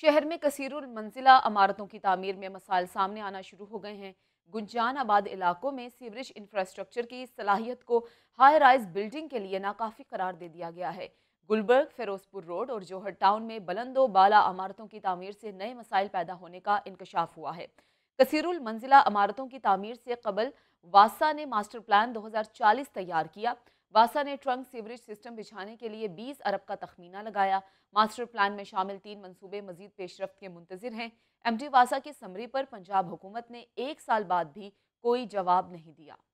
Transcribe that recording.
शहर में कसीरुल मंजिला अमारतों की तमीर में मसाइल सामने आना शुरू हो गए हैं गुंजान आबाद इलाकों में सीवरेज इंफ्रास्ट्रक्चर की सलाहियत को हाई राइज बिल्डिंग के लिए नाकाफी करार दे दिया गया है गुलबर्ग फिरोजपुर रोड और जोहर टाउन में बलंदो बाला इमारतों की तमीर से नए मसाइल पैदा होने का इंकशाफ हुआ है कसीरुल मंजिला अमारतों की तमीर से कबल वासा ने मास्टर प्लान 2040 तैयार किया वासा ने ट्रंक सीवरेज सिस्टम बिछाने के लिए 20 अरब का तखमीना लगाया मास्टर प्लान में शामिल तीन मंसूबे मजीद पेशरफ के मुंतजर हैं एमडी वासा की समरी पर पंजाब हुकूमत ने एक साल बाद भी कोई जवाब नहीं दिया